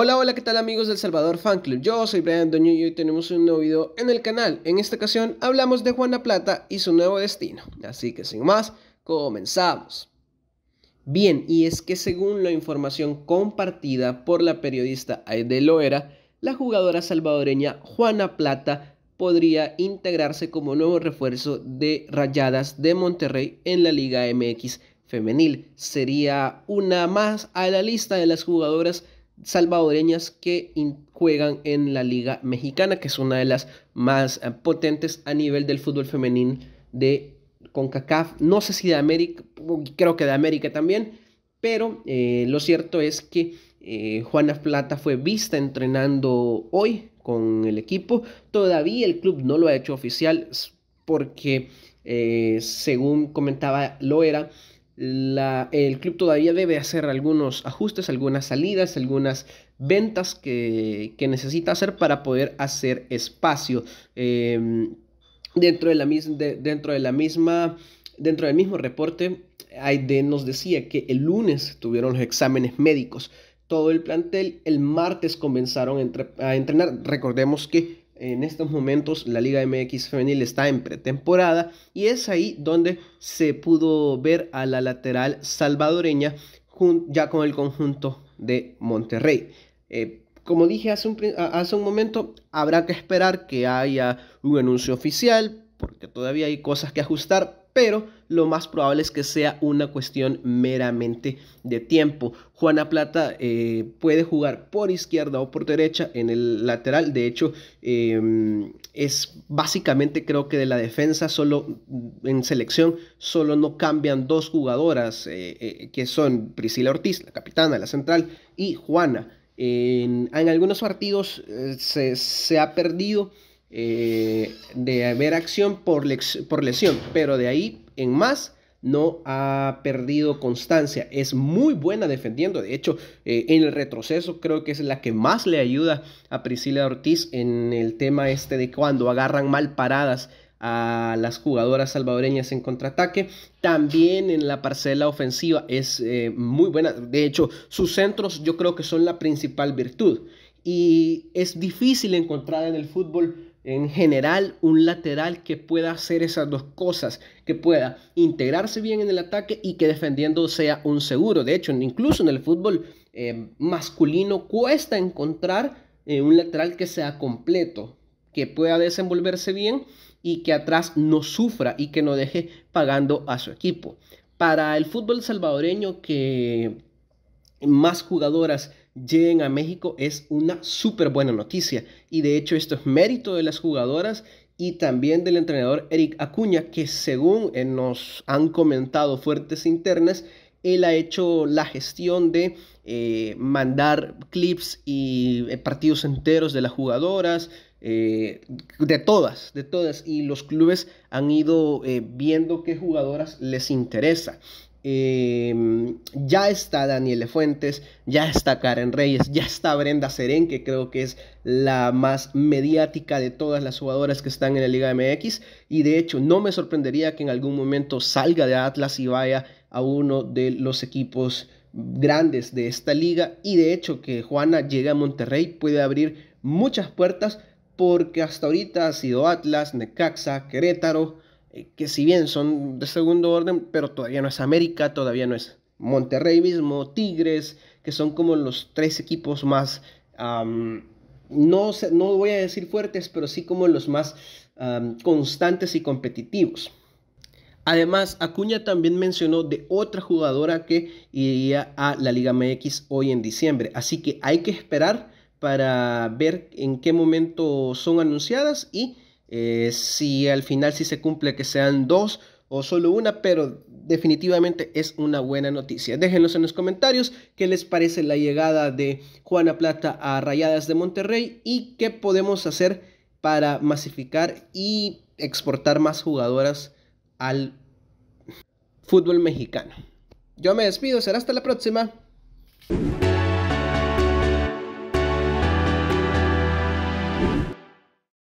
Hola, hola, ¿qué tal amigos del Salvador Fan Club? Yo soy Brian Doño y hoy tenemos un nuevo video en el canal. En esta ocasión hablamos de Juana Plata y su nuevo destino. Así que sin más, comenzamos. Bien, y es que según la información compartida por la periodista Aide Loera, la jugadora salvadoreña Juana Plata podría integrarse como nuevo refuerzo de Rayadas de Monterrey en la Liga MX femenil. Sería una más a la lista de las jugadoras salvadoreñas que juegan en la Liga Mexicana, que es una de las más eh, potentes a nivel del fútbol femenino de CONCACAF. No sé si de América, creo que de América también, pero eh, lo cierto es que eh, Juana Plata fue vista entrenando hoy con el equipo. Todavía el club no lo ha hecho oficial porque, según comentaba lo era la, el club todavía debe hacer algunos ajustes, algunas salidas, algunas ventas que, necesita hacer para poder hacer espacio em, dentro, de la dentro de la misma dentro del mismo reporte, Aiden nos decía que el lunes tuvieron los exámenes médicos. Todo el plantel el martes comenzaron a entrenar. Recordemos que en estos momentos la Liga MX femenil está en pretemporada y es ahí donde se pudo ver a la lateral salvadoreña ya con el conjunto de Monterrey. Eh, como dije hace un momento, habrá que esperar que haya un anuncio oficial porque todavía hay cosas que ajustar, pero lo más probable es que sea una cuestión meramente de tiempo. Juana Plata eh, puede jugar por izquierda o por derecha en el lateral. De hecho, em, es básicamente creo que de la defensa solo mm, en selección solo no cambian dos jugadoras eh, eh, que son Priscila Ortiz, la capitana, la central, y Juana. En, algunos partidos se ha perdido eh, de haber acción por, por lesión, pero de ahí en más no ha perdido constancia. Es muy buena defendiendo. De hecho, eh, en el retroceso creo que es la que más le ayuda a Priscila Ortiz en el tema este de cuando agarran mal paradas a las jugadoras salvadoreñas en contraataque. También en la parcela ofensiva es eh, muy buena. De hecho, sus centros yo creo que son la principal virtud. Y es difícil encontrar en el fútbol en general un lateral que pueda hacer esas dos cosas, que pueda integrarse bien en el ataque y que defendiendo sea un seguro. De hecho, incluso en el fútbol eh, masculino cuesta encontrar eh, un lateral que sea completo, que pueda desenvolverse bien y que atrás no sufra y que no deje pagando a su equipo. Para el fútbol salvadoreño que más jugadoras lleguen a México es una súper buena noticia. Y de hecho esto es mérito de las jugadoras y también del entrenador Eric Acuña, que según eh, nos han comentado fuertes internas, él ha hecho la gestión de eh, mandar clips y eh, partidos enteros de las jugadoras, de todas, de todas, y los clubes han ido viendo qué jugadoras les interesa ya está Daniele Fuentes, ya está Karen Reyes, ya está Brenda Serén, que creo que es la más mediática de todas las jugadoras que están en la Liga MX. Y de hecho, no me sorprendería que en algún momento salga de Atlas y vaya a uno de los equipos grandes de esta liga. Y de hecho, que Juana llegue a Monterrey puede abrir muchas puertas porque hasta ahorita ha sido Atlas, Necaxa, Querétaro, eh, que si bien son de segundo orden, pero todavía no es América, todavía no es Monterrey mismo, Tigres, que son como los tres equipos más, no, no voy a decir fuertes, pero sí como los más constantes y competitivos. Además, Acuña también mencionó de otra jugadora que iría a la Liga MX hoy en diciembre. Así que hay que esperar para ver en qué momento son anunciadas y eh, si al final si se cumple que sean dos o solo una, pero definitivamente es una buena noticia. Déjenos en los comentarios qué les parece la llegada de Juana Plata a Rayadas de Monterrey y qué podemos hacer para masificar y exportar más jugadoras al fútbol mexicano. Yo me despido, será hasta la próxima.